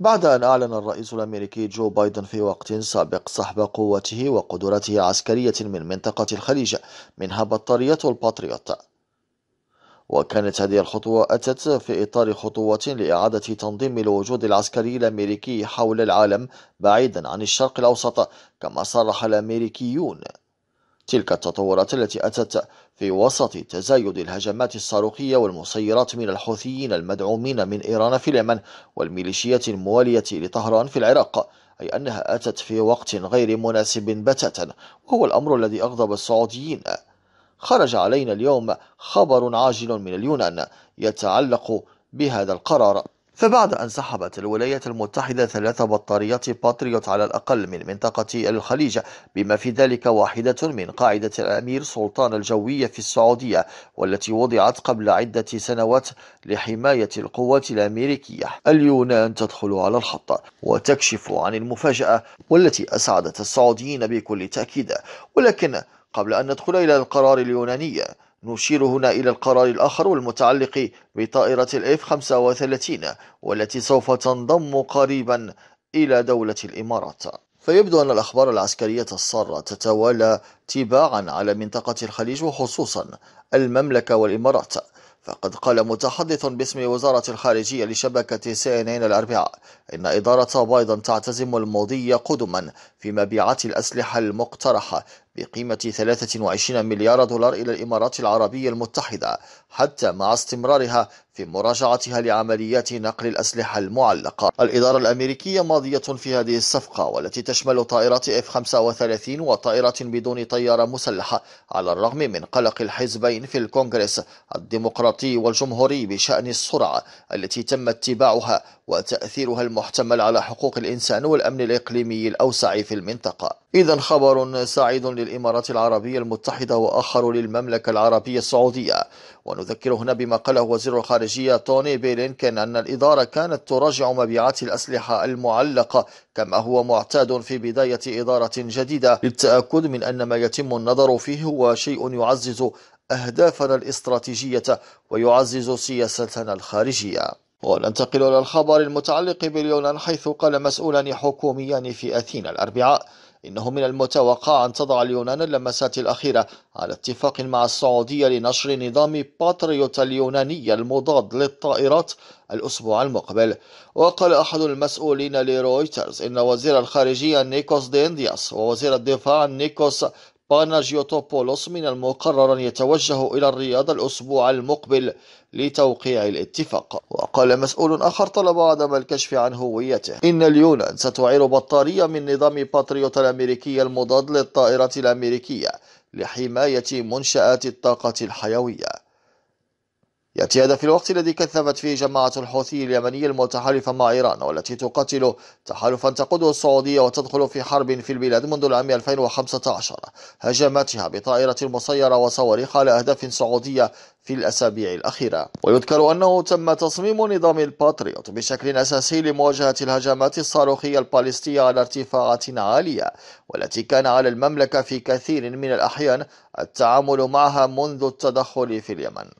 بعد أن أعلن الرئيس الأمريكي جو بايدن في وقت سابق سحب قوته وقدرته عسكرية من منطقة الخليج منها بطارية الباتريوت وكانت هذه الخطوة أتت في إطار خطوة لإعادة تنظيم الوجود العسكري الأمريكي حول العالم بعيدا عن الشرق الأوسط كما صرح الأمريكيون تلك التطورات التي أتت في وسط تزايد الهجمات الصاروخية والمسيرات من الحوثيين المدعومين من إيران في اليمن والميليشيات الموالية لطهران في العراق أي أنها أتت في وقت غير مناسب بتاتا وهو الأمر الذي أغضب السعوديين خرج علينا اليوم خبر عاجل من اليونان يتعلق بهذا القرار فبعد أن سحبت الولايات المتحدة ثلاث بطاريات باتريوت على الأقل من منطقة الخليج بما في ذلك واحدة من قاعدة الأمير سلطان الجوية في السعودية والتي وضعت قبل عدة سنوات لحماية القوات الأمريكية اليونان تدخل على الخط وتكشف عن المفاجأة والتي أسعدت السعوديين بكل تأكيد ولكن قبل أن ندخل إلى القرار اليوناني نشير هنا إلى القرار الآخر والمتعلق بطائرة الاف 35 والتي سوف تنضم قريبا إلى دولة الإمارات فيبدو أن الأخبار العسكرية السارة تتوالى تباعا على منطقة الخليج وخصوصا المملكة والإمارات فقد قال متحدث باسم وزارة الخارجية لشبكة سي ان ان الأربعاء إن إدارة بايدن تعتزم المضي قدما في مبيعات الأسلحة المقترحة بقيمة 23 مليار دولار إلى الإمارات العربية المتحدة حتى مع استمرارها في مراجعتها لعمليات نقل الأسلحة المعلقة الإدارة الأمريكية ماضية في هذه الصفقة والتي تشمل طائرات F-35 وطائرات بدون طيارة مسلحة على الرغم من قلق الحزبين في الكونغرس الديمقراطي والجمهوري بشأن السرعة التي تم اتباعها وتأثيرها المحتمل على حقوق الإنسان والأمن الإقليمي الأوسع في المنطقة إذا خبر سعيد للإمارات العربية المتحدة وآخر للمملكة العربية السعودية ونذكر هنا بما قاله وزير الخارجية الخارجية توني كان أن الإدارة كانت تراجع مبيعات الأسلحة المعلقة كما هو معتاد في بداية إدارة جديدة للتأكد من أن ما يتم النظر فيه هو شيء يعزز أهدافنا الاستراتيجية ويعزز سياستنا الخارجية وننتقل إلى الخبر المتعلق باليونان حيث قال مسؤولان حكوميان في أثينا الأربعاء إنه من المتوقع أن تضع اليونان اللمسات الأخيرة على اتفاق مع السعودية لنشر نظام باتريوت اليوناني المضاد للطائرات الأسبوع المقبل وقال أحد المسؤولين لرويترز إن وزير الخارجية نيكوس ديندياس ووزير الدفاع نيكوس باناجيوتوبولوس من المقرر أن يتوجه إلى الرياض الأسبوع المقبل لتوقيع الاتفاق وقال مسؤول آخر طلب عدم الكشف عن هويته إن اليونان ستعير بطارية من نظام باتريوت الأمريكي المضاد للطائرة الأمريكية لحماية منشآت الطاقة الحيوية يأتي هذا في الوقت الذي كثفت فيه جماعة الحوثي اليمني المتحالفة مع إيران والتي تقاتل تحالفا تقوده السعودية وتدخل في حرب في البلاد منذ العام 2015 هجماتها بطائرة مسيرة وصواريخ على أهداف سعودية في الأسابيع الأخيرة ويذكر أنه تم تصميم نظام الباتريوت بشكل أساسي لمواجهة الهجمات الصاروخية الباليستية على ارتفاعات عالية والتي كان على المملكة في كثير من الأحيان التعامل معها منذ التدخل في اليمن